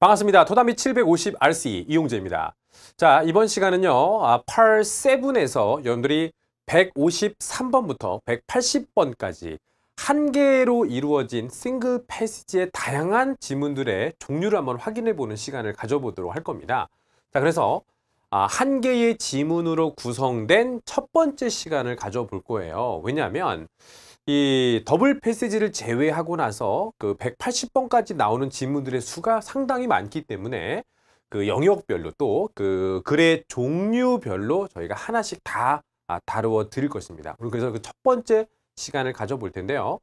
반갑습니다. 토담이 750 RC 이용재입니다. 자, 이번 시간은요. 아, 87에서 여러분들이 153번부터 180번까지 한 개로 이루어진 싱글 패시지의 다양한 지문들의 종류를 한번 확인해 보는 시간을 가져보도록 할 겁니다. 자, 그래서 아, 한 개의 지문으로 구성된 첫 번째 시간을 가져볼 거예요. 왜냐하면 이 더블 패시지를 제외하고 나서 그 180번까지 나오는 지문들의 수가 상당히 많기 때문에 그 영역별로 또 그 글의 종류별로 저희가 하나씩 다 아, 다루어 드릴 것입니다. 그래서 그 첫 번째 시간을 가져볼 텐데요.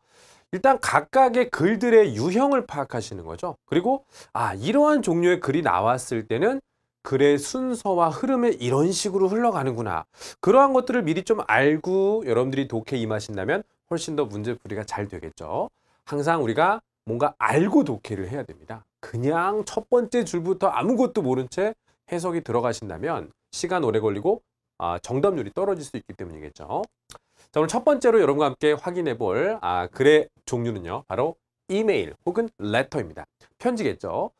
일단 각각의 글들의 유형을 파악하시는 거죠. 그리고 아 이러한 종류의 글이 나왔을 때는 글의 순서와 흐름에 이런 식으로 흘러가는구나. 그러한 것들을 미리 좀 알고 여러분들이 독해 임하신다면 훨씬 더 문제풀이가 잘 되겠죠. 항상 우리가 뭔가 알고 독해를 해야 됩니다. 그냥 첫 번째 줄부터 아무것도 모른 채 해석이 들어가신다면 시간 오래 걸리고 아, 정답률이 떨어질 수 있기 때문이겠죠. 자, 오늘 첫 번째로 여러분과 함께 확인해 볼 아, 글의 종류는요. 바로 이메일 혹은 레터입니다. 편지겠죠.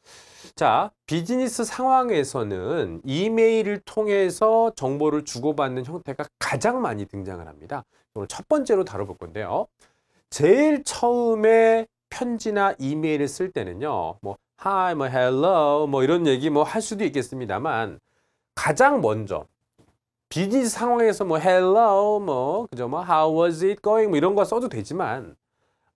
자, 비즈니스 상황에서는 이메일을 통해서 정보를 주고받는 형태가 가장 많이 등장을 합니다. 오늘 첫 번째로 다뤄볼 건데요. 제일 처음에 편지나 이메일을 쓸 때는요. 뭐 하이 뭐 헬로 l 뭐 이런 얘기 뭐 할 수도 있겠습니다만 가장 먼저 비즈니스 상황에서 뭐 헬로 l 뭐 그죠, 뭐 how was it going, 뭐 이런 거 써도 되지만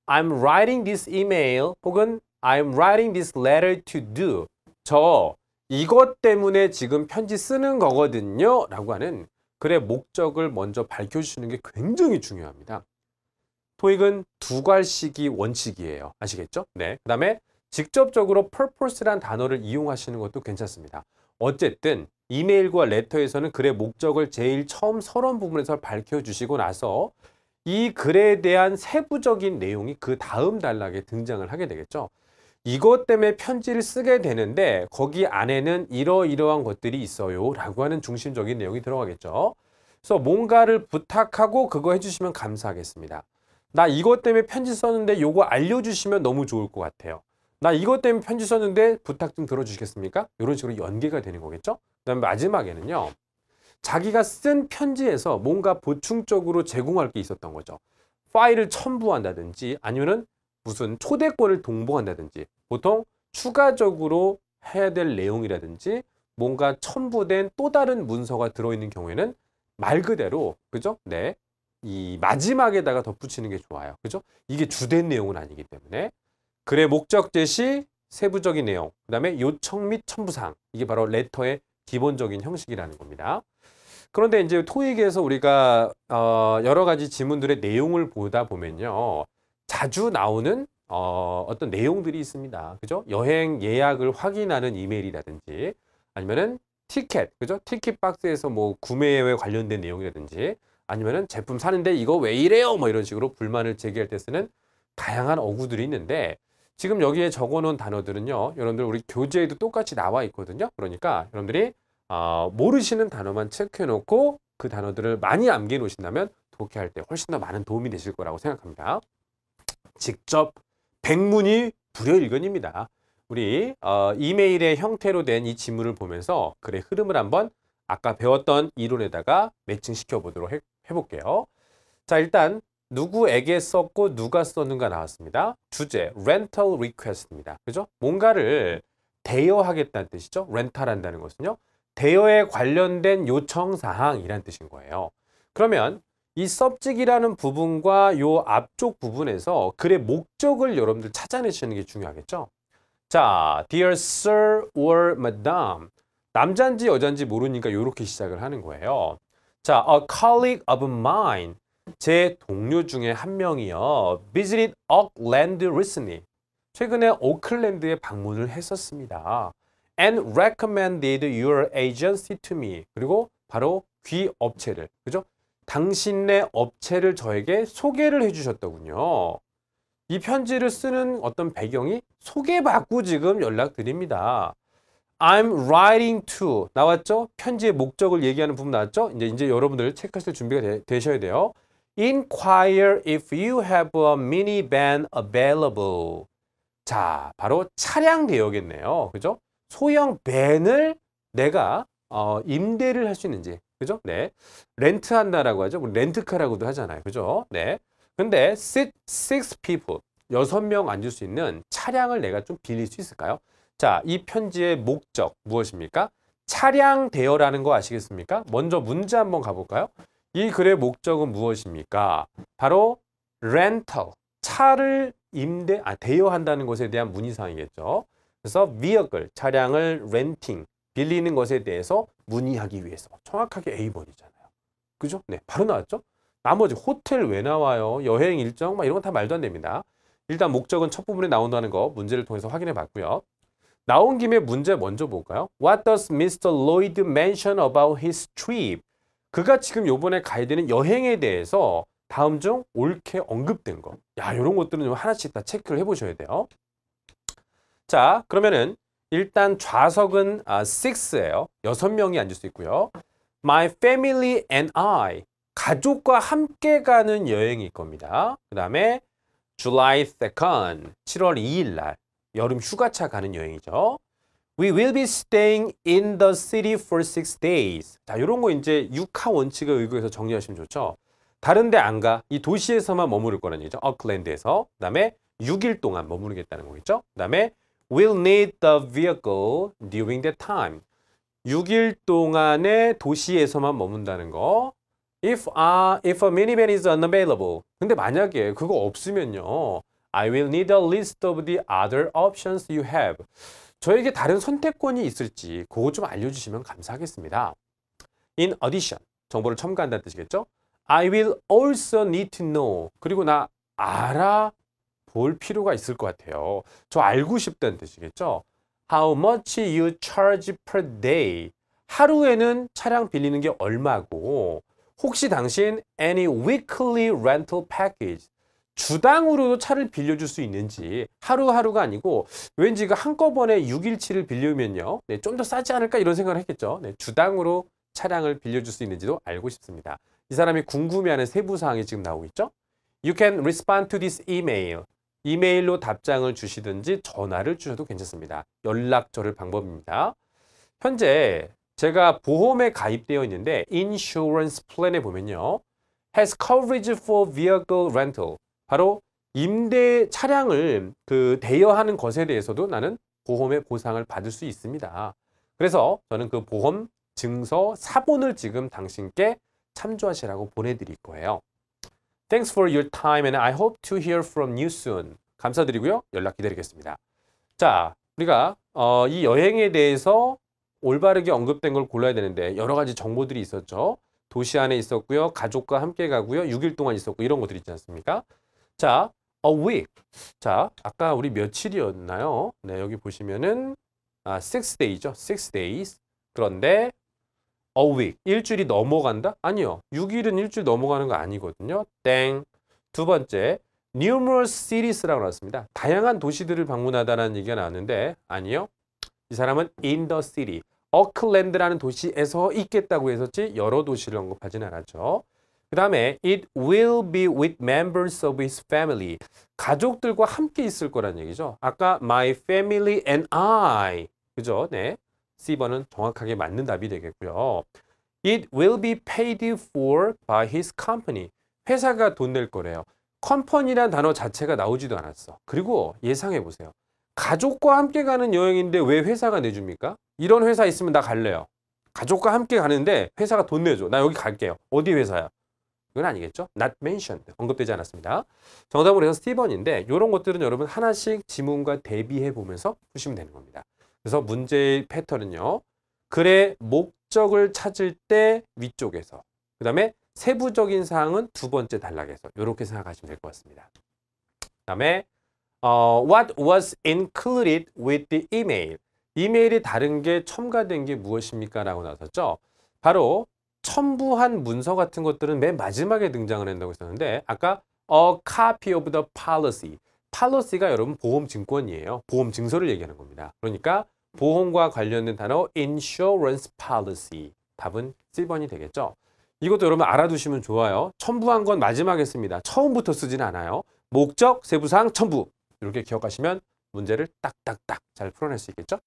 I'm writing this email 혹은 I'm writing this letter to do 저 이것 때문에 지금 편지 쓰는 거거든요 라고 하는 글의 목적을 먼저 밝혀주시는 게 굉장히 중요합니다. 토익은 두 괄식이 원칙이에요. 아시겠죠? 네. 그 다음에 직접적으로 purpose란 단어를 이용하시는 것도 괜찮습니다. 어쨌든 이메일과 레터에서는 글의 목적을 제일 처음 서론 부분에서 밝혀주시고 나서 이 글에 대한 세부적인 내용이 그 다음 단락에 등장을 하게 되겠죠. 이것 때문에 편지를 쓰게 되는데 거기 안에는 이러이러한 것들이 있어요 라고 하는 중심적인 내용이 들어가겠죠. 그래서 뭔가를 부탁하고 그거 해주시면 감사하겠습니다. 나 이것 때문에 편지 썼는데 요거 알려주시면 너무 좋을 것 같아요. 나 이것 때문에 편지 썼는데 부탁 좀 들어주시겠습니까? 이런 식으로 연계가 되는 거겠죠. 그 다음에 마지막에는요. 자기가 쓴 편지에서 뭔가 보충적으로 제공할 게 있었던 거죠. 파일을 첨부한다든지 아니면은 무슨 초대권을 동봉한다든지 보통 추가적으로 해야 될 내용이라든지 뭔가 첨부된 또 다른 문서가 들어있는 경우에는 말 그대로 그죠? 네. 이 마지막에다가 덧붙이는 게 좋아요. 그죠? 이게 주된 내용은 아니기 때문에 글의 목적 제시, 세부적인 내용, 그 다음에 요청 및 첨부사항 이게 바로 레터의 기본적인 형식이라는 겁니다. 그런데 이제 토익에서 우리가 어, 여러 가지 지문들의 내용을 보다 보면요. 자주 나오는 어, 어떤 내용들이 있습니다. 그죠? 여행 예약을 확인하는 이메일이라든지 아니면은 티켓, 그죠? 티켓 박스에서 뭐 구매에 관련된 내용이라든지 아니면은 제품 사는데 이거 왜 이래요? 뭐 이런 식으로 불만을 제기할 때 쓰는 다양한 어구들이 있는데 지금 여기에 적어놓은 단어들은요. 여러분들 우리 교재에도 똑같이 나와 있거든요. 그러니까 여러분들이 어, 모르시는 단어만 체크해놓고 그 단어들을 많이 암기해놓으신다면 독해할 때 훨씬 더 많은 도움이 되실 거라고 생각합니다. 직접 백문이 불여일견입니다. 우리 어, 이메일의 형태로 된 이 지문을 보면서 글의 흐름을 한번 아까 배웠던 이론에다가 매칭시켜 보도록 해, 해볼게요. 자 일단 누구에게 썼고 누가 썼는가 나왔습니다. 주제, rental request입니다. 그죠? 뭔가를 대여하겠다는 뜻이죠. r e n t a l 한다는 것은요. 대여에 관련된 요청 사항이란 뜻인 거예요. 그러면 이 썹직이라는 부분과 요 앞쪽 부분에서 글의 목적을 여러분들 찾아내시는 게 중요하겠죠. 자, dear sir or madam. 남잔지 여잔지 모르니까 이렇게 시작을 하는 거예요. 자, a colleague of mine. 제 동료 중에 한 명이요. visited Auckland recently. 최근에 오클랜드에 방문을 했었습니다. and recommended your agency to me. 그리고 바로 귀 업체를. 그죠? 당신의 업체를 저에게 소개를 해주셨더군요. 이 편지를 쓰는 어떤 배경이 소개받고 지금 연락드립니다. I'm writing to 나왔죠? 편지의 목적을 얘기하는 부분 나왔죠? 이제 이제 여러분들 체크하실 준비가 되, 셔야 돼요. Inquire if you have a minivan available. 자, 바로 차량 대여겠네요. 그죠? 소형 밴을 내가 어, 임대를 할 수 있는지 그죠? 네. 렌트한다라고 하죠. 렌트카라고도 하잖아요. 그죠? 네. 근데 sit six people 여섯 명 앉을 수 있는 차량을 내가 좀 빌릴 수 있을까요? 자, 이 편지의 목적 무엇입니까? 차량 대여라는 거 아시겠습니까? 먼저 문제 한번 가볼까요? 이 글의 목적은 무엇입니까? 바로 렌터 차를 임대, 아, 대여한다는 것에 대한 문의사항이겠죠. 그래서 vehicle, 차량을 렌팅, 빌리는 것에 대해서 문의하기 위해서 정확하게 A번이잖아요. 그죠? 네, 바로 나왔죠? 나머지 호텔 왜 나와요? 여행 일정 막 이런 건 다 말도 안 됩니다. 일단 목적은 첫 부분에 나온다는 거 문제를 통해서 확인해 봤고요. 나온 김에 문제 먼저 볼까요? What does Mr. Lloyd mention about his trip? 그가 지금 요번에 가야 되는 여행에 대해서 다음 중 옳게 언급된 거. 야, 요런 것들은 좀 하나씩 다 체크를 해보셔야 돼요. 자, 그러면은 일단 좌석은 6예요. 아, 6명이 앉을 수 있고요. My family and I. 가족과 함께 가는 여행일 겁니다. 그 다음에 July 2nd, 7월 2일 날 여름 휴가차 가는 여행이죠. We will be staying in the city for six days. 자, 이런 거 이제 육하 원칙을 의거해서 정리하시면 좋죠. 다른 데 안 가. 이 도시에서만 머무를 거라는 얘기죠. 어클랜드에서. 그 다음에 6일 동안 머무르겠다는 거겠죠. 그 다음에 will need the vehicle during that time. 6일 동안에 도시에서만 머문다는 거. If, u if a minivan is unavailable. 근데 만약에 그거 없으면요. I will need a list of the other options you have. 저에게 다른 선택권이 있을지 그거 좀 알려주시면 감사하겠습니다. In addition, 정보를 첨가한다는 뜻이겠죠? I will also need to know. 그리고 나 알아 볼 필요가 있을 것 같아요. 저 알고 싶다는 뜻이겠죠? How much you charge per day? 하루에는 차량 빌리는 게 얼마고 혹시 당신 any weekly rental package 주당으로도 차를 빌려줄 수 있는지 하루하루가 아니고 왠지 그 한꺼번에 6일치를 빌리면요 네, 좀더 싸지 않을까 이런 생각을 했겠죠 네, 주당으로 차량을 빌려줄 수 있는지도 알고 싶습니다 이 사람이 궁금해하는 세부 사항이 지금 나오고 있죠 You can respond to this email 이메일로 답장을 주시든지 전화를 주셔도 괜찮습니다. 연락처를 방법입니다. 현재 제가 보험에 가입되어 있는데 Insurance Plan에 보면요. Has coverage for vehicle rental. 바로 임대 차량을 그 대여하는 것에 대해서도 나는 보험의 보상을 받을 수 있습니다. 그래서 저는 그 보험 증서 사본을 지금 당신께 참조하시라고 보내드릴 거예요. Thanks for your time and I hope to hear from you soon. 감사드리고요. 연락 기다리겠습니다. 자, 우리가 어, 이 여행에 대해서 올바르게 언급된 걸 골라야 되는데 여러 가지 정보들이 있었죠. 도시 안에 있었고요. 가족과 함께 가고요. 6일 동안 있었고 이런 것들 있지 않습니까? 자, a week. 자, 아까 우리 며칠이었나요? 네, 여기 보시면은 아, six days죠. six days. 그런데 a week. 일주일이 넘어간다? 아니요. 6일은 일주일 넘어가는 거 아니거든요. 땡. 두 번째, numerous cities라고 나왔습니다. 다양한 도시들을 방문하다는 얘기가 나왔는데 아니요. 이 사람은 in the city. 어클랜드라는 도시에서 있겠다고 했었지 여러 도시를 언급하진 않았죠. 그 다음에 it will be with members of his family. 가족들과 함께 있을 거란 얘기죠. 아까 my family and I. 그죠? 네. C번은 정확하게 맞는 답이 되겠고요. It will be paid for by his company. 회사가 돈 낼 거래요. 컴퍼니란 단어 자체가 나오지도 않았어. 그리고 예상해 보세요. 가족과 함께 가는 여행인데 왜 회사가 내줍니까? 이런 회사 있으면 나 갈래요. 가족과 함께 가는데 회사가 돈 내줘. 나 여기 갈게요. 어디 회사야? 이건 아니겠죠? Not mentioned. 언급되지 않았습니다. 정답으로 해서 C번인데 이런 것들은 여러분 하나씩 지문과 대비해 보면서 푸시면 되는 겁니다. 그래서 문제의 패턴은요. 글의 목적을 찾을 때 위쪽에서 그 다음에 세부적인 사항은 두 번째 단락에서 이렇게 생각하시면 될 것 같습니다. 그 다음에 어, What was included with the email? 이메일이 다른 게 첨가된 게 무엇입니까? 라고 나섰죠. 바로 첨부한 문서 같은 것들은 맨 마지막에 등장을 한다고 했었는데 아까 A copy of the policy 팔러시가 여러분 보험 증권이에요. 보험 증서를 얘기하는 겁니다. 그러니까 보험과 관련된 단어 insurance policy 답은 1번이 되겠죠. 이것도 여러분 알아두시면 좋아요. 첨부한 건 마지막에 씁니다. 처음부터 쓰진 않아요. 목적, 세부사항, 첨부 이렇게 기억하시면 문제를 딱딱딱 잘 풀어낼 수 있겠죠.